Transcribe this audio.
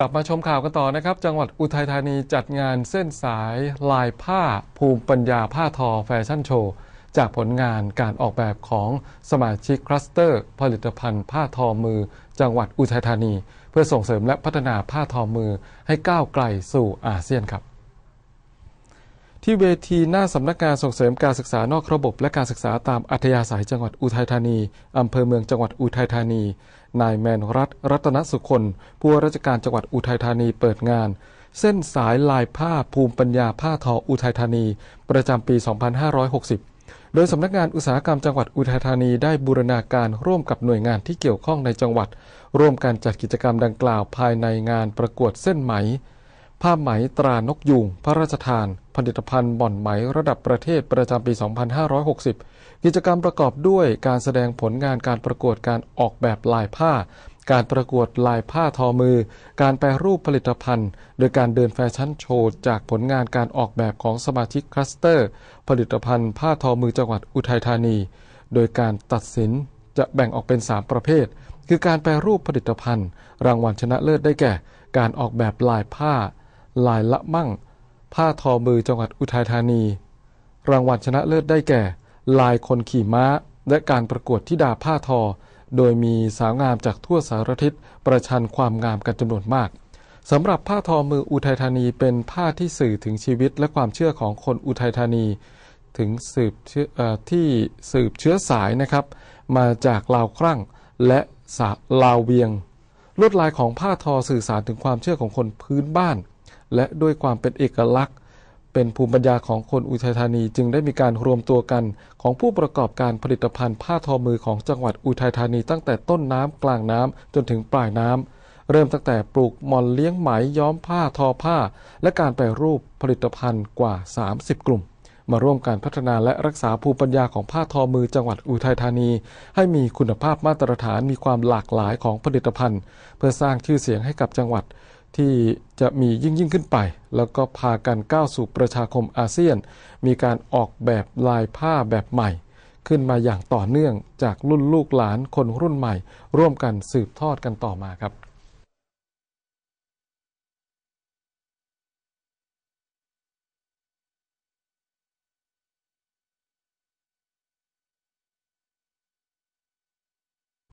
กลับมาชมข่าวกันต่อนะครับ จังหวัดอุทัยธานีจัดงานเส้นสาย ลายผ้าภูมิปัญญาผ้าทอแฟชั่นโชว์จากผลงานการออกแบบของสมาชิกคลัสเตอร์ ผลิตภัณฑ์ผ้าทอมือ จังหวัดอุทัยธานี เพื่อส่งเสริมและพัฒนาผ้าทอมือให้ก้าวไกลสู่อาเซียนครับที่เวทีหน้าสำนักงานส่งเสริมการศึกษานอกระบบและการศึกษาตามอัธยาศัยจังหวัดอุทัยธานีอำเภอเมืองจังหวัดอุทัยธานี นายแมนรัตรัตนสุคนผู้ว่าราชการจังหวัดอุทัยธานีเปิดงาน เส้นสายลายผ้าภูมิปัญญาผ้าทออุทัยธานี ประจำปี 2560 โดยสำนักงานอุตสาหกรรมจังหวัดอุทัยธานีได้บูรณาการ ร่วมกับหน่วยงานที่เกี่ยวข้องในจังหวัด ร่วมกันจัดกิจกรรมดังกล่าวภายในงานประกวดเส้นไหมผ้าไหมตรานกยุงพระราชทานผลิตภัณฑ์บ่อนไหมระดับประเทศประจำปี 2560 กิจกรรมประกอบด้วย การแสดงผลงานการประกวดการออกแบบลายผ้า การประกวดลายผ้าทอมือ การแปรรูปผลิตภัณฑ์ โดยการเดินแฟชั่นโชว์จากผลงานการออกแบบของสมาชิกคลัสเตอร์ ผลิตภัณฑ์ ผ้าทอมือจังหวัดอุทัยธานี โดยการตัดสินจะแบ่งออกเป็น 3 ประเภท คือการแปรรูปผลิตภัณฑ์ รางวัลชนะเลิศได้แก่ การออกแบบลายผ้าลายละมั่ง ผ้าทอมือจังหวัดอุทัยธานี รางวัลชนะเลิศได้แก่ ลายคนขี่ม้าและการประกวดทิดาผ้าทอ โดยมีสาวงามจากทั่วสารทิศประชันความงามกันจำนวนมาก สำหรับผ้าทอมืออุทัยธานี เป็นผ้าที่สื่อถึงชีวิตและความเชื่อของคนอุทัยธานีถึงสืบที่สืบเชื้อสายนะครับ มาจากลาวครั่งและลาวเวียง ลวดลายของผ้าทอสื่อสารถึงความเชื่อของคนพื้นบ้านและด้วยความเป็นเอกลักษณ์ เป็นภูมิปัญญาของคนอุทัยธานีจึงได้มีการรวมตัวกัน ของผู้ประกอบการผลิตภัณฑ์ผ้าทอมือของจังหวัดอุทัยธานีตั้งแต่ต้นน้ำกลางน้ำจนถึงปลายน้ำ เริ่มตั้งแต่ปลูกมอนเลี้ยงไหมย้อมผ้าทอผ้า และการแปรรูปผลิตภัณฑ์กว่า 30 กลุ่ม มาร่วมการพัฒนาและรักษาภูมิปัญญาของผ้าทอมือจังหวัดอุทัยธานี ให้มีคุณภาพมาตรฐานมีความหลากหลายของผลิตภัณฑ์ เพื่อสร้างชื่อเสียงให้กับจังหวัดที่จะมียิ่งยิ่งขึ้นไป แล้วก็พากันก้าวสู่ประชาคมอาเซียน มีการออกแบบลายผ้าแบบใหม่ ขึ้นมาอย่างต่อเนื่องจากรุ่นลูกหลานคนรุ่นใหม่ ร่วมกันสืบทอดกันต่อมาครับ